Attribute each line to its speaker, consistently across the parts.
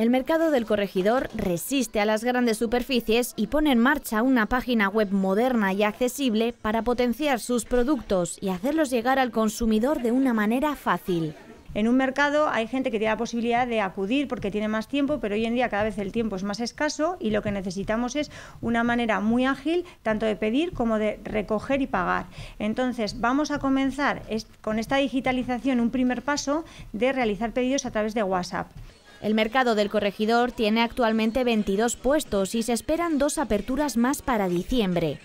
Speaker 1: El mercado
Speaker 2: del corregidor resiste a las grandes superficies y pone en marcha una página web moderna y accesible para potenciar sus productos y hacerlos llegar al consumidor de una manera fácil. En un mercado hay gente que tiene la posibilidad de acudir porque tiene más tiempo, pero hoy en día cada vez el tiempo es más escaso y lo que necesitamos es una manera muy ágil, tanto de pedir como de recoger y pagar. Entonces, vamos a comenzar con esta digitalización un primer paso de realizar pedidos a través de WhatsApp. El mercado del corregidor tiene actualmente 22 puestos y se esperan dos aperturas más para diciembre.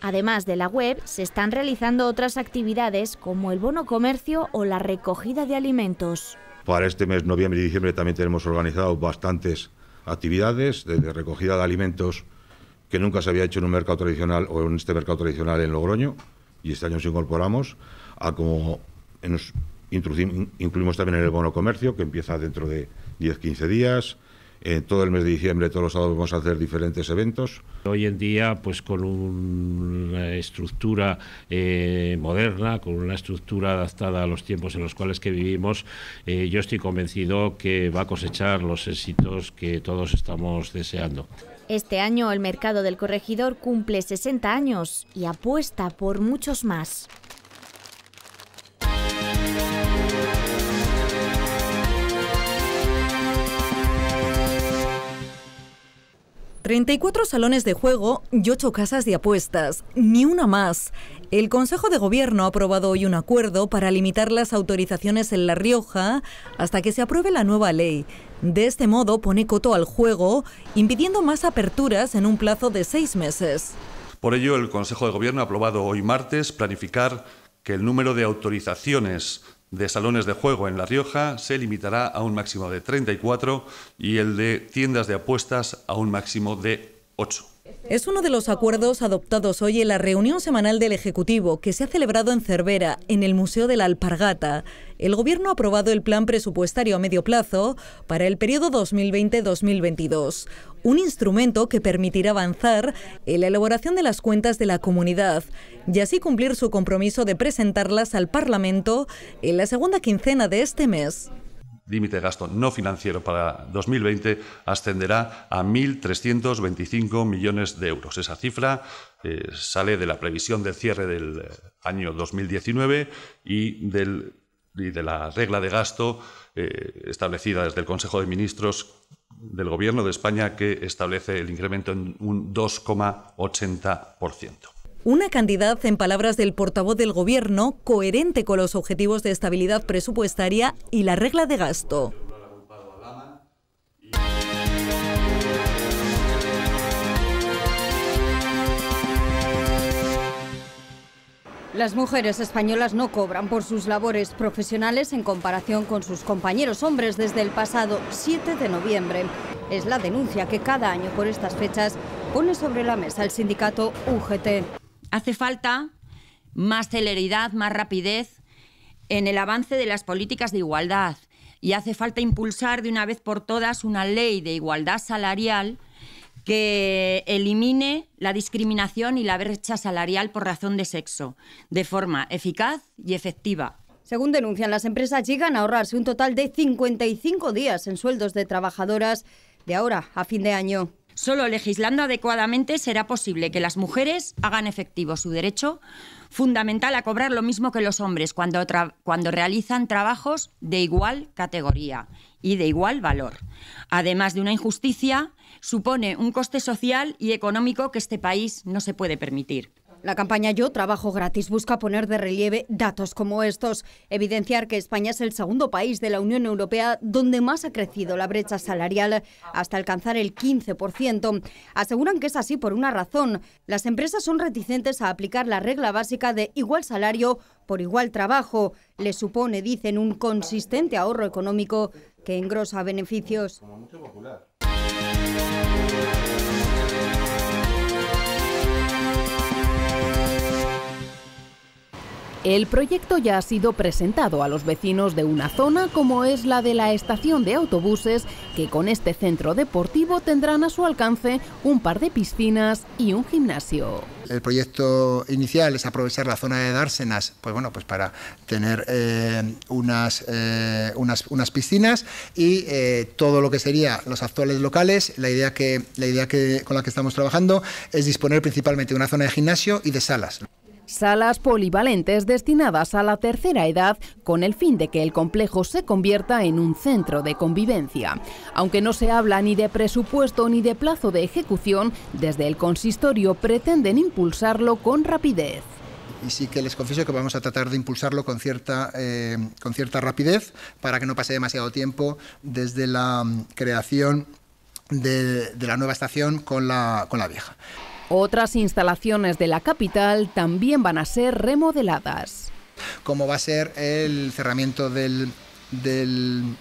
Speaker 2: Además de la web, se están realizando otras actividades como el bono comercio o la recogida de alimentos. Para este mes, noviembre y diciembre, también tenemos organizado bastantes actividades, de recogida de alimentos que nunca se había hecho en un mercado tradicional o en este mercado tradicional en Logroño, y este año nos incorporamos, a como en Incluimos también en el bono comercio, que empieza dentro de 10-15 días. En eh, todo el mes de diciembre, todos los sábados, vamos a hacer diferentes eventos. Hoy en día, pues con una eh, estructura eh, moderna, con una estructura adaptada a los tiempos en los cuales que vivimos, yo estoy convencido que va a cosechar los éxitos que todos estamos deseando. Este año el mercado del corregidor cumple 60 años y apuesta por muchos más.
Speaker 3: 34 salones de juego y 8 casas de apuestas, ni una más. El Consejo de Gobierno ha aprobado hoy un acuerdo para limitar las autorizaciones en La Rioja hasta que se apruebe la nueva ley. De este modo pone coto al juego, impidiendo más aperturas en un plazo de seis meses.
Speaker 4: Por ello, el Consejo de Gobierno ha aprobado hoy martes planificar que el número de autorizaciones de salones de juego en La Rioja se limitará a un máximo de 34 y el de tiendas de apuestas a un máximo de 8.
Speaker 3: Es uno de los acuerdos adoptados hoy en la reunión semanal del Ejecutivo que se ha celebrado en Cervera, en el Museo de la Alpargata. El Gobierno ha aprobado el plan presupuestario a medio plazo para el periodo 2020-2022, un instrumento que permitirá avanzar en la elaboración de las cuentas de la comunidad y así cumplir su compromiso de presentarlas al Parlamento en la segunda quincena de este mes
Speaker 4: límite de gasto no financiero para 2020 ascenderá a 1.325 millones de euros. Esa cifra eh, sale de la previsión del cierre del eh, año 2019 y, del, y de la regla de gasto eh, establecida desde el Consejo de Ministros del Gobierno de España que establece el incremento en un 2,80%.
Speaker 3: Una cantidad, en palabras del portavoz del Gobierno, coherente con los objetivos de estabilidad presupuestaria y la regla de gasto.
Speaker 2: Las mujeres españolas no cobran por sus labores profesionales en comparación con sus compañeros hombres desde el pasado 7 de noviembre. Es la denuncia que cada año por estas fechas pone sobre la mesa el sindicato UGT. Hace falta más celeridad, más rapidez en el avance de las políticas de igualdad y hace falta impulsar de una vez por todas una ley de igualdad salarial que elimine la discriminación y la brecha salarial por razón de sexo, de forma eficaz y efectiva. Según denuncian las empresas, llegan a ahorrarse un total de 55 días en sueldos de trabajadoras de ahora a fin de año. Solo legislando adecuadamente será posible que las mujeres hagan efectivo su derecho fundamental a cobrar lo mismo que los hombres cuando, cuando realizan trabajos de igual categoría y de igual valor. Además de una injusticia, supone un coste social y económico que este país no se puede permitir. La campaña Yo Trabajo Gratis busca poner de relieve datos como estos, evidenciar que España es el segundo país de la Unión Europea donde más ha crecido la brecha salarial hasta alcanzar el 15%. Aseguran que es así por una razón. Las empresas son reticentes a aplicar la regla básica de igual salario por igual trabajo. Le supone, dicen, un consistente ahorro económico que engrosa beneficios.
Speaker 1: El proyecto ya ha sido presentado a los vecinos de una zona como es la de la estación de autobuses, que con este centro deportivo tendrán a su alcance un par de piscinas y un gimnasio.
Speaker 5: El proyecto inicial es aprovechar la zona de Dársenas, pues bueno, pues para tener eh, eh, unas, piscinas y eh, todo lo que sería los actuales locales. La idea, que, la idea que, con la que estamos trabajando es disponer principalmente de una zona de gimnasio y de salas.
Speaker 1: Salas polivalentes destinadas a la tercera edad con el fin de que el complejo se convierta en un centro de convivencia. Aunque no se habla ni de presupuesto ni de plazo de ejecución, desde el consistorio pretenden impulsarlo con rapidez
Speaker 5: y sí que les confieso que vamos a tratar de impulsarlo con cierta, eh, rapidez para que no pase demasiado tiempo desde la creación de, la nueva estación con la vieja.
Speaker 1: Otras instalaciones de la capital también van a ser remodeladas.
Speaker 5: Como va a ser el cerramiento del, del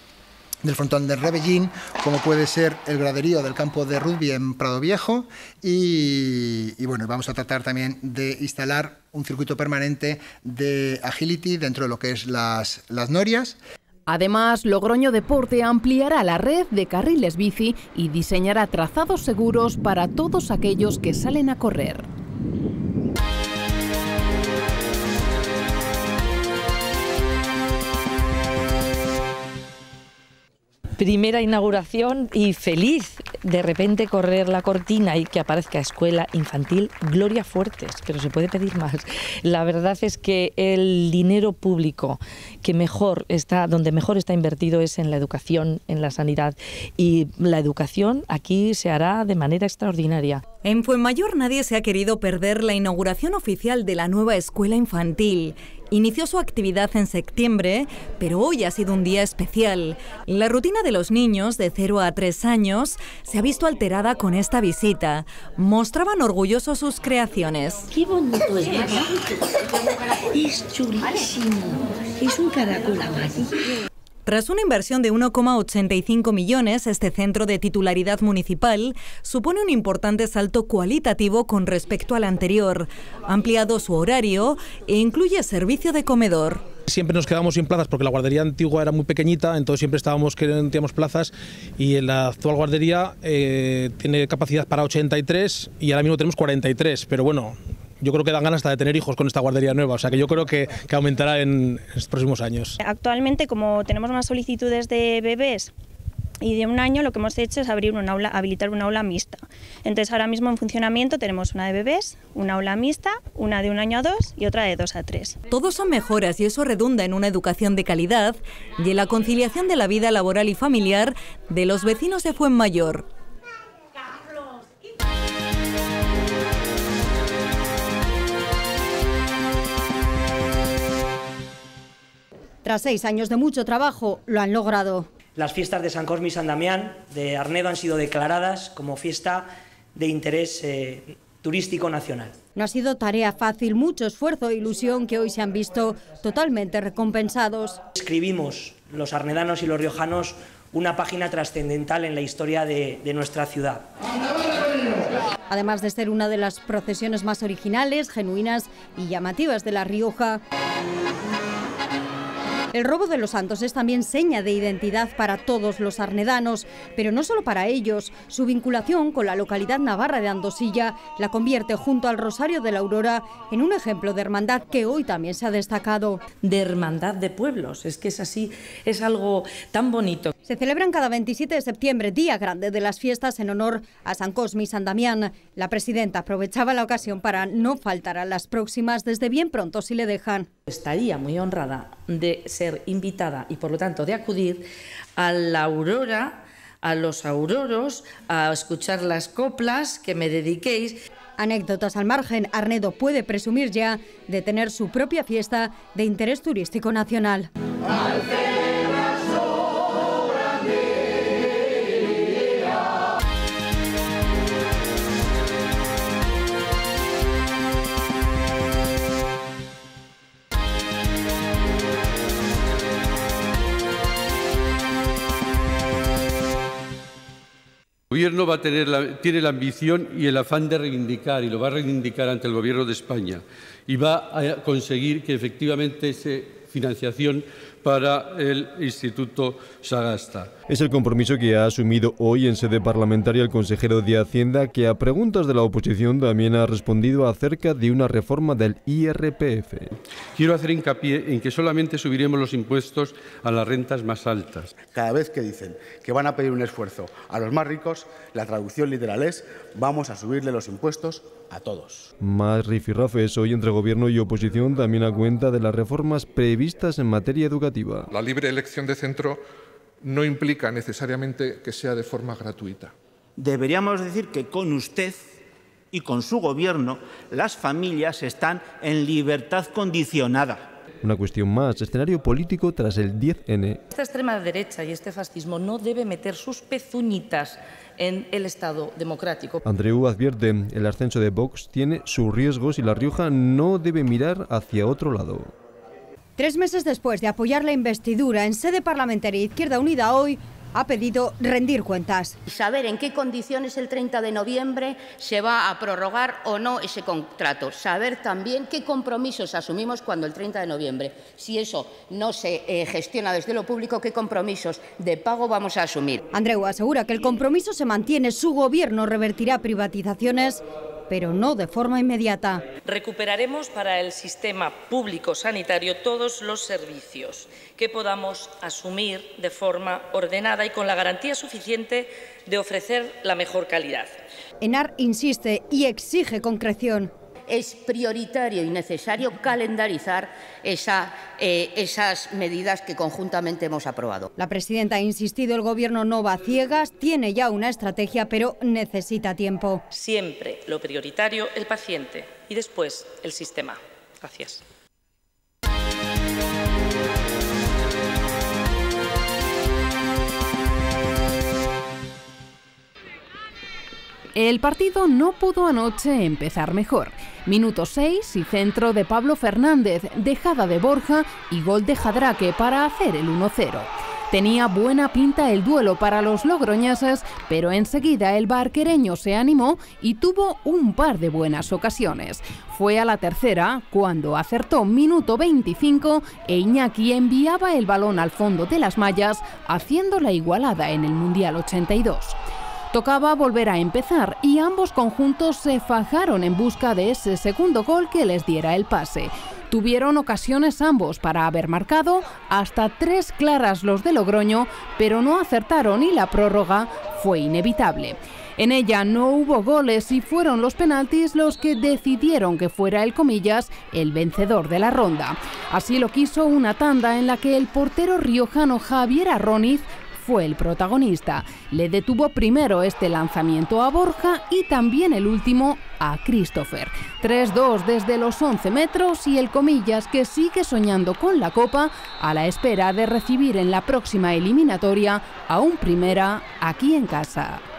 Speaker 5: del frontón de Rebellín, como puede ser el graderío del campo de rugby en Prado Viejo y, bueno, vamos a tratar también de instalar un circuito permanente de agility dentro de lo que es las
Speaker 1: norias. Además, Logroño Deporte ampliará la red de carriles bici y diseñará trazados seguros para todos aquellos que salen a correr.
Speaker 4: Primera inauguración y feliz de repente correr la cortina y que aparezca escuela infantil, Gloria Fuertes, pero se puede pedir más. La verdad es que el dinero público que mejor está, donde mejor está invertido es en la educación, en la sanidad y la educación aquí se hará de manera extraordinaria.
Speaker 3: En Fuenmayor nadie se ha querido perder la inauguración oficial de la nueva escuela infantil Inició su actividad en septiembre, pero hoy ha sido un día especial. La rutina de los niños de 0 a 3 años se ha visto alterada con esta visita. Mostraban orgullosos sus creaciones. ¡Qué bonito
Speaker 4: es, Es chulísimo. Es un caracol
Speaker 3: tras una inversión de 1,85 millones, este centro de titularidad municipal supone un importante salto cualitativo con respecto al anterior. Ha ampliado su horario e incluye servicio de comedor.
Speaker 5: Siempre nos quedamos sin plazas porque la guardería antigua era muy pequeñita, entonces siempre estábamos que teníamos plazas y en la actual guardería eh, tiene capacidad para 83 y ahora mismo tenemos 43, pero bueno, yo creo que dan ganas hasta de tener hijos con esta guardería nueva, o sea que yo creo que, aumentará en los próximos años.
Speaker 2: Actualmente, como tenemos más solicitudes de bebés y de un año lo que hemos hecho es abrir un habilitar un aula mixta. Entonces ahora mismo en funcionamiento tenemos una de bebés, una aula mixta, una de un año a dos y otra de dos a tres.
Speaker 3: Todos son mejoras y eso redunda en una educación de calidad y en la conciliación de la vida laboral y familiar de los vecinos de Fuenmayor.
Speaker 2: seis años de mucho trabajo, lo han logrado.
Speaker 4: Las fiestas de San Cosme y San Damián de Arnedo han sido declaradas como fiesta de interés eh, turístico nacional.
Speaker 2: No ha sido tarea fácil, mucho esfuerzo e ilusión que hoy se han visto totalmente recompensados.
Speaker 4: Escribimos los arnedanos y los riojanos una página trascendental en la historia de, de nuestra ciudad.
Speaker 2: Además de ser una de las procesiones más originales, genuinas y llamativas de La Rioja. El robo de los santos es también seña de identidad para todos los arnedanos, pero no solo para ellos. Su vinculación con la localidad navarra de Andosilla la convierte junto al Rosario de la Aurora en un ejemplo de hermandad que hoy también se ha destacado. De hermandad de pueblos, es que es así, es algo tan bonito se celebran cada 27 de septiembre, día grande de las fiestas en honor a San Cosme y San Damián. La presidenta aprovechaba la ocasión para no faltar
Speaker 4: a las próximas desde bien pronto si le dejan. Estaría muy honrada de ser invitada y por lo tanto de acudir a la aurora, a los auroros, a escuchar las coplas que me dediquéis. Anécdotas al margen, Arnedo
Speaker 2: puede presumir ya de tener su propia fiesta de interés turístico nacional. El gobierno tiene la ambición y el afán de reivindicar, y lo va a reivindicar ante el Gobierno de España, y va a conseguir que efectivamente esa financiación para el Instituto Sagasta. Es el compromiso que ha asumido hoy en sede parlamentaria el consejero de Hacienda, que a preguntas de la oposición también ha respondido acerca de una reforma del IRPF. Quiero hacer hincapié en que solamente subiremos los impuestos a las rentas más altas.
Speaker 5: Cada vez que dicen que van a pedir un esfuerzo a los más ricos, la traducción literal es vamos a subirle los impuestos a todos.
Speaker 2: Más rifirrafes hoy entre gobierno y oposición también a cuenta de las reformas previstas en materia educativa
Speaker 5: la libre elección de centro no implica necesariamente que sea de forma gratuita. Deberíamos decir que con usted y con su gobierno las familias
Speaker 2: están en libertad condicionada. Una cuestión más, escenario político tras el 10N.
Speaker 4: Esta extrema derecha y este fascismo no debe meter sus pezuñitas en el Estado democrático.
Speaker 2: Andreu advierte, el ascenso de Vox tiene sus riesgos y La Rioja no debe mirar hacia otro lado. Tres meses después de apoyar la investidura en sede parlamentaria Izquierda Unida hoy, ha pedido rendir cuentas. Saber en
Speaker 1: qué condiciones el 30 de noviembre se va a prorrogar o no ese contrato. Saber también qué compromisos asumimos cuando el 30 de noviembre. Si eso no se eh,
Speaker 2: gestiona desde lo público, qué compromisos de pago vamos a asumir. Andreu asegura que el compromiso se mantiene. Su gobierno revertirá privatizaciones pero no de forma inmediata.
Speaker 4: Recuperaremos para el sistema público sanitario todos los servicios que podamos asumir de forma ordenada y con la garantía suficiente de ofrecer la mejor calidad.
Speaker 2: Enar insiste y exige concreción es prioritario y necesario calendarizar eh, esas medidas que conjuntamente
Speaker 4: hemos aprobado.
Speaker 2: La presidenta ha insistido, el Gobierno no va ciegas, tiene ya una estrategia, pero necesita tiempo. Siempre
Speaker 4: lo prioritario, el paciente y después el sistema. Gracias.
Speaker 1: El partido no pudo anoche empezar mejor. Minuto 6 y centro de Pablo Fernández, dejada de Borja y gol de Jadraque para hacer el 1-0. Tenía buena pinta el duelo para los logroñeses, pero enseguida el barquereño se animó y tuvo un par de buenas ocasiones. Fue a la tercera cuando acertó minuto 25 e Iñaki enviaba el balón al fondo de las mallas, haciendo la igualada en el Mundial 82. Tocaba volver a empezar y ambos conjuntos se fajaron en busca de ese segundo gol que les diera el pase. Tuvieron ocasiones ambos para haber marcado hasta tres claras los de Logroño, pero no acertaron y la prórroga fue inevitable. En ella no hubo goles y fueron los penaltis los que decidieron que fuera el comillas el vencedor de la ronda. Así lo quiso una tanda en la que el portero riojano Javier Arroniz fue el protagonista. Le detuvo primero este lanzamiento a Borja y también el último a Christopher. 3-2 desde los 11 metros y el comillas que sigue soñando con la copa a la espera de recibir en la próxima eliminatoria a un primera aquí en casa.